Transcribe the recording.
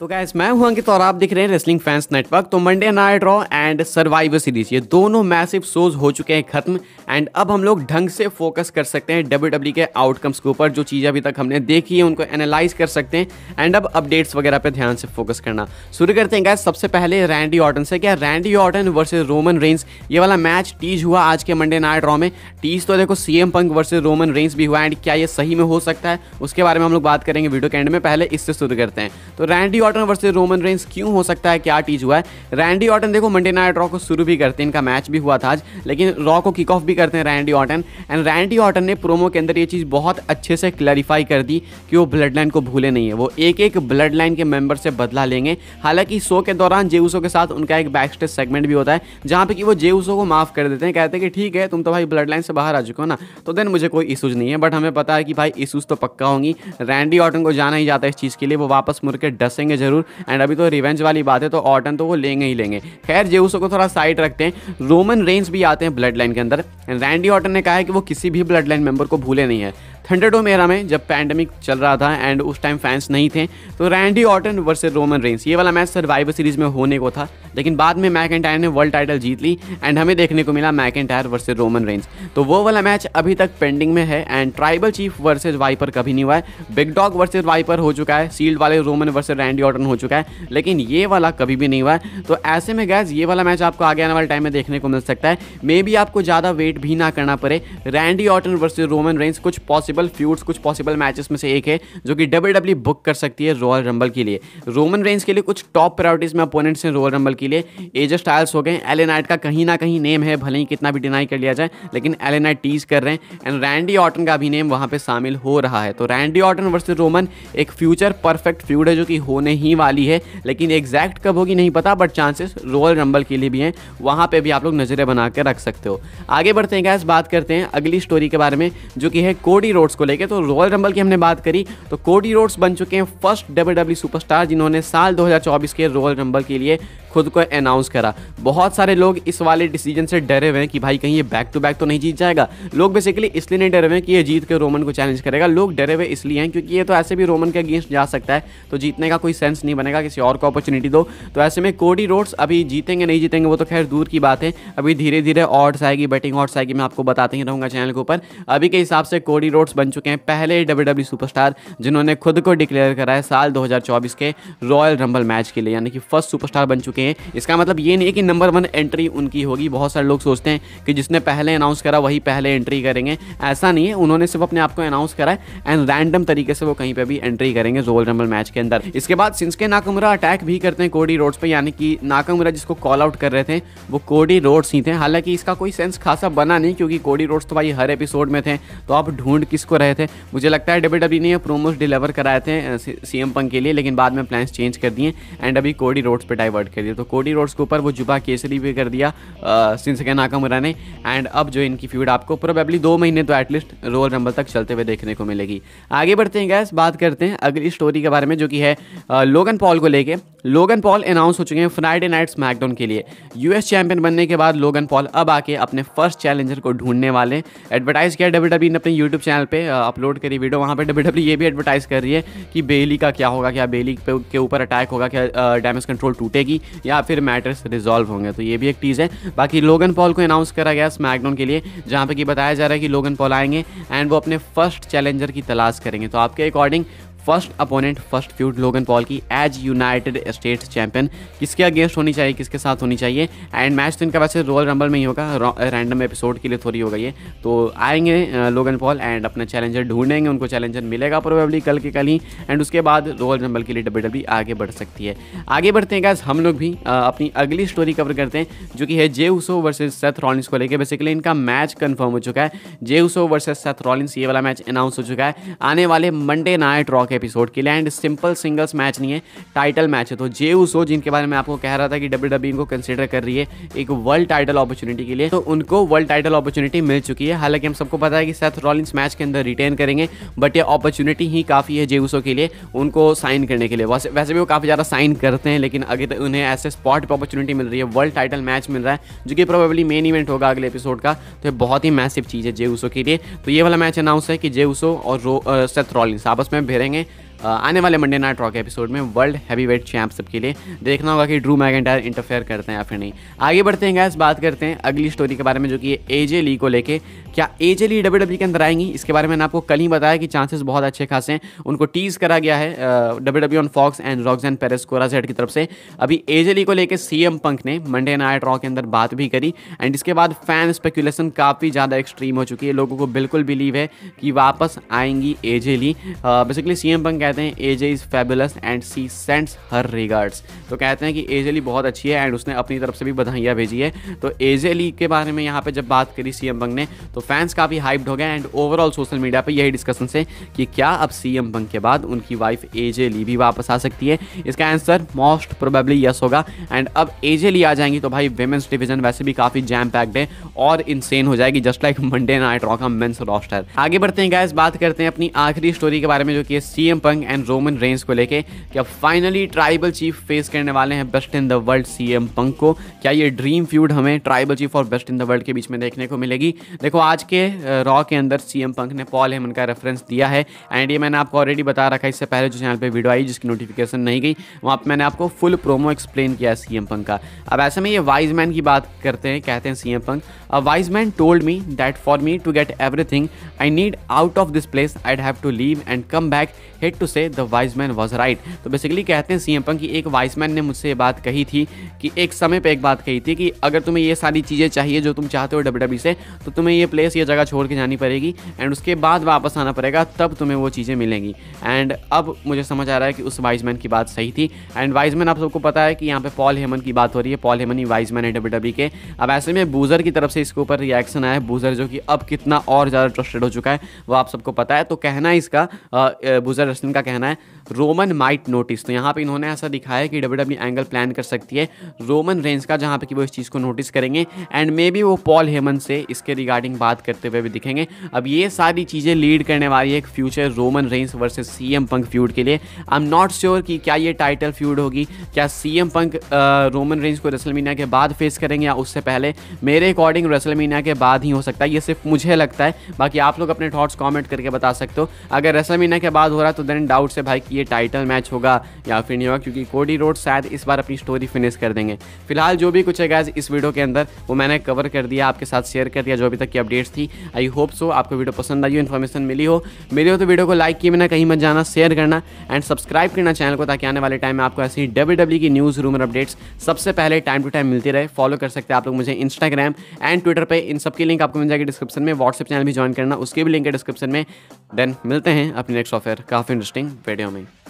तो गैस मैं हुआ अंकित और आप देख रहे हैं रेसलिंग फैंस नेटवर्क तो Monday night Raw and Survivor Series ये दोनों मैसिव शोज हो चुके हैं खत्म एंड अब हम लोग ढंग से फोकस कर सकते हैं डब्ल्यू डब्ल्यू e के आउटकम्स के ऊपर जो चीज़ें अभी तक हमने देखी है उनको एनालाइज कर सकते हैं एंड अब अपडेट्स वगैरह पे ध्यान से फोकस करना शुरू करते हैं गैस सबसे पहले रैंडी ऑर्टन से क्या Randy Orton versus Roman Reigns ये वाला मैच टीज हुआ आज के मंडे नाइट रॉ में टीज तो देखो CM Punk versus Roman Reigns भी हुआ एंड क्या ये सही में हो सकता है उसके बारे में हम लोग बात करेंगे वीडियो के एंड में पहले इससे शुरू करते हैं तो Randy Orton versus Roman Reigns क्यों हो सकता है क्या टीज हुआ है रैंडी ऑटन देखो मंडे नाइट रॉ को शुरू भी करते हैं इनका मैच भी हुआ था आज लेकिन रॉ को किक ऑफ भी करते हैं Randy Orton and Randy Orton ने प्रोमो के अंदर ये चीज़ बहुत अच्छे से क्लैरिफाई कर दी कि वो ब्लड लाइन को भूले नहीं है वो एक एक ब्लड लाइन के मेंबर से बदला लेंगे हालांकि शो के दौरान जेऊसो के साथ उनका एक बैक स्टेज सेगमेंट भी होता है जहाँ पे कि वो जेऊसो को माफ़ कर देते हैं कहते हैं कि ठीक है तुम तो भाई ब्लड लाइन से बाहर आ चुके हो ना तो देन मुझे कोई इशूज़ नहीं है बट हमें पता है कि भाई इशूज़ तो पक्का होंगी रैंडी ऑटन को जाना ही जाता है इस चीज़ के लिए वो वापस मुड़ के डसेंगे लेंगे जरूर एंड अभी तो रिवेंज वाली बात है तो ऑटन तो वो लेंगे ही लेंगे खैर जेउसो को थोड़ा साइड रखते हैं रोमन रेंज भी आते हैं ब्लड लाइन के अंदर रैंडी ऑटन ने कहा है कि वो किसी भी ब्लड लाइन मेंबर को भूले नहीं है थंडरडोम एरा में जब पैंडमिक चल रहा था एंड उस टाइम फैंस नहीं थे तो Randy Orton versus Roman Reigns ये वाला मैच सर्वाइवर सीरीज में होने को था लेकिन बाद में मैक एंड ने वर्ल्ड टाइटल जीत ली एंड हमें देखने को मिला मैक एंड वर्सेज रोमन रेंस तो वो वाला मैच अभी तक पेंडिंग में है and Tribal Chief versus Viper कभी नहीं हुआ है बिग डॉग वर्सेज वाइपर हो चुका है सील्ड वाले रोमन वर्सेज रैंडी ऑर्टन हो चुका है लेकिन ये वाला कभी भी नहीं हुआ है तो ऐसे में गैस ये वाला मैच आपको आगे आने वाले टाइम में देखने को मिल सकता है मे बी आपको ज़्यादा वेट भी ना करना पड़े Randy Orton versus Roman Reigns कुछ पॉसिबल पॉसिबल फ्यूड्स कुछ पॉसिबल मैचेस में से एक है जो कि डब्ल्यू डब्ल्यू बुक कर सकती है रॉयल रंबल के लिए रोमन रेंज के लिए कुछ टॉप प्रायोरिटीज में अपोनेंट्स हैं रॉयल रंबल के लिए एज स्टाइल्स हो गए एलेनाइट का कहीं ना कहीं नेम है भले ही कितना भी डिनाई कर लिया जाए लेकिन एलेनाइट टीज कर रहे हैं एंड रैंडी ऑटन का भी नेम वहाँ पर शामिल हो रहा है तो रैंडी ऑटन वर्सेज रोमन एक फ्यूचर परफेक्ट फ्यूड है जो कि होने ही वाली है लेकिन एग्जैक्ट कब होगी नहीं पता बट चांसेस रॉयल रंबल के लिए भी हैं वहाँ पर भी आप लोग नज़रें बना कर रख सकते हो आगे बढ़ते हैं गैस बात करते हैं अगली स्टोरी के बारे में जो कि है कोडी रोड रोड्स को लेकर तो रॉयल रंबल की हमने बात करी तो कोडी रोड्स बन चुके हैं फर्स्ट डब्ल्यू सुपरस्टार e जिन्होंने साल 2024 के रॉयल रंबल के लिए खुद को अनाउंस करा बहुत सारे लोग इस वाले डिसीजन से डरे हुए हैं कि भाई कहीं ये बैक टू बैक तो नहीं जीत जाएगा लोग बेसिकली इसलिए नहीं डरे हुए हैं कि ये जीत के रोमन को चैलेंज करेगा लोग डरे हुए इसलिए हैं क्योंकि ये तो ऐसे भी रोमन के अगेंस्ट जा सकता है तो जीतने का कोई सेंस नहीं बनेगा किसी और को अपॉर्चुनिटी दो तो ऐसे में कोडी रोड्स अभी जीतेंगे नहीं जीतेंगे वो तो खैर दूर की बात है अभी धीरे धीरे ऑड्स आएगी बैटिंग ऑर्ड्स आएगी मैं आपको बताते ही रहूँगा चैनल के ऊपर अभी के हिसाब से कोडी रोड्स बन चुके हैं पहले डब्ल्यू सुपरस्टार e जिन्होंने खुद को डिक्लेयर करा है साल दो के रॉयल रंबल मैच के लिए यानी कि फर्स्ट सुपरस्टार बन चुके हैं हैं इसका मतलब ये नहीं है कि नंबर वन एंट्री उनकी होगी बहुत सारे लोग सोचते हैं कि जिसने पहले अनाउंस करा वही पहले एंट्री करेंगे ऐसा नहीं है उन्होंने सिर्फ अपने आप को अनाउंस करा एंड रैंडम तरीके से वो कहीं पर भी एंट्री करेंगे जोल रंबल मैच के अंदर इसके बाद सिंसके नाकमरा अटैक भी करते हैं कोडी रोड्स पर यानी कि नाकमरा जिसको कॉल आउट कर रहे थे वो कोडी रोड्स ही थे हालांकि इसका कोई सेंस खासा बना नहीं क्योंकि कोडी रोड्स तो भाई हर एपिसोड में थे तो आप ढूंढ किसको रहे थे मुझे लगता है डब्ल्यू डब्ल्यू ने प्रोमोस डिलीवर कराए थे सीएम पंक के लिए लेकिन बाद में प्लान्स चेंज कर दिए एंड अभी कोडी रोड्स पे डाइवर्ट कर दिए तो कोडी रोड्स के ऊपर वो जुबा केसरी भी कर दिया सिंसके नाकामुरा ने एंड अब जो इनकी फ्यूड आपको प्रोबेबली दो महीने तो एटलीस्ट रोल रंबल तक चलते हुए देखने को मिलेगी आगे बढ़ते हैं गैस बात करते हैं अगली स्टोरी के बारे में जो कि है लोगन पॉल को लेके लोगन पॉल अनाउंस हो चुके हैं फ्राइडे नाइट स्मैकडाउन के लिए यूएस चैंपियन बनने के बाद लोगन पॉल अब आके अपने फर्स्ट चैलेंजर को ढूंढने वाले हैं एडवर्टाइज़ किया डब्ल्यू डब्ल्यू ने अपने यूट्यूब चैनल पे अपलोड करी वीडियो वहाँ पे डब्ल्यू ये भी एडवर्टाइज़ कर रही है कि बेली का क्या होगा क्या बेली के ऊपर अटैक होगा क्या डैमेज कंट्रोल टूटेगी या फिर मैटर्स रिजॉल्व होंगे तो ये भी एक चीज़ है बाकी लोगन पॉल को अनाउंस करा गया स्मैकडाउन के लिए जहाँ पर कि बताया जा रहा है कि लोगन पॉल आएंगे एंड वो अपने फर्स्ट चैलेंजर की तलाश करेंगे तो आपके according first opponent first feud Logan Paul की एज यूनाइटेड स्टेट्स चैंपियन किसके अगेंस्ट होनी चाहिए किसके साथ होनी चाहिए एंड मैच तो इनका वैसे रॉयल रंबल में ही होगा रैंडम एपिसोड के लिए थोड़ी होगा ये तो आएंगे लोगन पॉल एंड अपना चैलेंजर ढूंढेंगे उनको चैलेंजर मिलेगा प्रोबेबली कल के कल ही एंड उसके बाद रॉयल रंबल के लिए डब्ल्यू डब्ल्यू e आगे बढ़ सकती है आगे बढ़ते हैं गैस हम लोग भी अपनी अगली स्टोरी कवर करते हैं जो कि है Jey Uso versus Seth Rollins को लेकर बेसिकली इनका मैच कन्फर्म हो चुका है Jey Uso versus Seth Rollins ये वाला मैच अनाउंस हो चुका है आने वाले मंडे नाइट रॉक एपिसोड के लिए एंड सिंपल सिंगल्स मैच नहीं है टाइटल मैच है तो जे उसो जिनके बारे में आपको कह रहा था कि डब्ल्यू डब्ल्यू e इनको कंसिडर कर रही है एक वर्ल्ड टाइटल अपॉर्चुनिटी के लिए तो उनको वर्ल्ड टाइटल अपॉर्चुनिटी मिल चुकी है हालांकि हम सबको पता है कि सेथ रॉलिंस मैच के अंदर रिटेन करेंगे बट ये अपॉर्चुनिटी ही काफ़ी है जे उसो के लिए उनको साइन करने के लिए वैसे वैसे भी वो काफ़ी ज़्यादा साइन करते हैं लेकिन अगर उन्हें ऐसे स्पॉट पर अपॉर्चुनिटी मिल रही है वर्ल्ड टाइटल मैच मिल रहा है जो कि प्रोबेबली मेन इवेंट होगा अगले एपिसोड का तो बहुत ही मैसिव चीज़ है जे उसो के लिए तो ये वाला मैच अनाउंस है कि जे उसो और सेथ रॉलिंस आपस में भेरेंगे आने वाले मंडे नाइट रॉ के एपिसोड में वर्ल्ड हैवी वेट चैम्पशिप सबके लिए देखना होगा कि ड्रू मैगेंटायर इंटरफेयर करते हैं या फिर नहीं आगे बढ़ते हैं गैस बात करते हैं अगली स्टोरी के बारे में जो कि एजे ली को लेके क्या एजे ली डब्ल्यू डब्ल्यू के अंदर आएंगी इसके बारे में मैंने आपको कल ही बताया कि चांसेस बहुत अच्छे खासे हैं उनको टीज करा गया है W W on Fox and रॉक्स एंड कोरा कोराजेट की तरफ से अभी एजे ली को लेकर सीएम पंख ने मंडे नाइट रॉक के अंदर बात भी करी एंड इसके बाद फैन स्पेकुलेशन काफ़ी ज़्यादा एक्सट्रीम हो चुकी है लोगों को बिल्कुल बिलीव है कि वापस आएंगी एजे ली बेसिकली सीएम पंख कहते हैं AJ is fabulous and she sends her regards तो कहते हैं कि एजेली बहुत अच्छी है एंड उसने अपनी तरफ से भी बधाइयाँ भेजी है तो एजेली के बारे में यहाँ पर जब बात करी सी एम बंग ने तो फैंस काफ़ी हाइप्ड हो गए एंड ओवरऑल सोशल मीडिया पर यही डिस्कशन से कि क्या अब सी एम बंग के बाद उनकी वाइफ एजे ली भी वापस आ सकती है इसका आंसर मोस्ट प्रोबेबली यस होगा एंड अब एजे ली आ जाएंगी तो भाई वेमेंस डिवीजन वैसे भी काफ़ी जैम पैक्ड है और इनसेन हो जाएगी just like Monday night Raw men's roster आगे बढ़ते हैं गैस बात करते हैं अपनी आखिरी स्टोरी के बारे में जो कि है सी एम पंग पंग एंड रोमन रेंज को लेके कि अब फाइनली ट्राइबल चीफ फेस करने वाले हैं best in the world C M Punk को क्या ये ड्रीम फ्यूड हमें ट्राइबल चीफ और बेस्ट इन द वर्ल्ड के बीच में देखने को मिलेगी देखो आज के रॉ के अंदर सी एम पंक ने पॉल हेमन का रेफरेंस दिया है एंड ये मैंने आपको ऑलरेडी बता रखा है इससे पहले जो चैनल पर वीडियो आई जिसकी नोटिफिकेशन नहीं गई वहाँ पर मैंने आपको फुल प्रोमो एक्सप्लेन किया है सी एम पंक का अब ऐसे में ये वाइज मैन की बात करते हैं कहते हैं C M Punk wise man told me that for me to get everything I need out of this place I'd have to leave and come back had to to say the wise man was right तो basically कहते हैं CM Punk कि एक vice man ने मुझसे ये बात कही थी कि एक समय पर एक बात कही थी कि अगर तुम्हें ये सारी चीज़ें चाहिए जो तुम चाहते हो डब्ल्यू e से तो तुम्हें ये प्लेस ये जगह छोड़ के जानी पड़ेगी एंड उसके बाद वापस आना पड़ेगा तब तुम्हें वो चीज़ें मिलेंगी एंड अब मुझे समझ आ रहा है कि उस वाइस मैन की बात सही थी एंड वाइस मैन आप सबको पता है कि यहाँ पे पॉल हेमन की बात हो रही है पॉल हेमन ही वाइस मैन है डब्ल्यू e के अब ऐसे में बूजर की तरफ से इसके ऊपर रिएक्शन आया है बूजर जो कि अब कितना और ज़्यादा ट्रस्टेड हो चुका है वो आप सबको पता है तो कहना इसका बूजर रस्लिन इनका कहना है रोमन माइट नोटिस तो यहाँ पे इन्होंने ऐसा दिखाया है कि डब्ल्यू डब्ल्यू एंगल प्लान कर सकती है रोमन रेंज का जहाँ पे कि वो इस चीज़ को नोटिस करेंगे एंड मे बी वो पॉल हेमन से इसके रिगार्डिंग बात करते हुए भी दिखेंगे अब ये सारी चीज़ें लीड करने वाली है एक future Roman Reigns versus C M Punk feud के लिए आई एम नॉट श्योर कि क्या ये टाइटल फ्यूड होगी क्या C M Punk Roman Reigns को रसलमीना के बाद फेस करेंगे या उससे पहले मेरे अकॉर्डिंग रसलमीना के बाद ही हो सकता है ये सिर्फ मुझे लगता है बाकी आप लोग अपने थॉट्स कॉमेंट करके बता सकते हो अगर रसलमीना के बाद हो रहा है तो देन डाउट्स डाउट है भाई कि ये टाइटल मैच होगा या फिर नहीं होगा क्योंकि कोडी रोड शायद इस बार अपनी स्टोरी फिनिश कर देंगे फिलहाल जो भी कुछ है गैज इस वीडियो के अंदर वो मैंने कवर कर दिया आपके साथ शेयर कर दिया जो अभी तक की अपडेट्स थी आई होप सो आपको वीडियो पसंद आई हो इन्फॉर्मेशन मिली हो मिली हो तो वीडियो को लाइक किए बिना कहीं मत जाना शेयर करना एंड सब्सक्राइब करना चैनल को ताकि आने वाले टाइम में आपको ऐसी डब्ल्यू की न्यूज़ रूमर अपडेट्स सबसे पहले टाइम टू टाइम मिलती रहे फॉलो कर सकते हैं आप लोग मुझे इंस्टाग्राम एंड ट्विटर पर इन सबकी लिंक आपको मिल जाएगी डिस्क्रिप्शन में व्हाट्सएप चैनल भी ज्वाइन करना उसकी भी लिंक है डिस्क्रिप्शन में देन मिलते हैं अपने नेक्स्ट ऑफर काफ़ी इंटरेस्टिंग नेक्स्ट वीडियो में